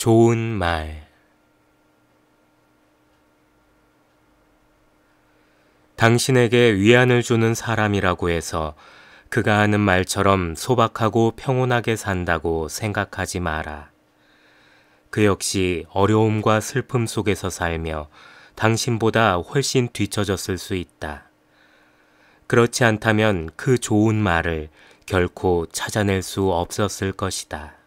좋은 말 당신에게 위안을 주는 사람이라고 해서 그가 하는 말처럼 소박하고 평온하게 산다고 생각하지 마라. 그 역시 어려움과 슬픔 속에서 살며 당신보다 훨씬 뒤처졌을 수 있다. 그렇지 않다면 그 좋은 말을 결코 찾아낼 수 없었을 것이다.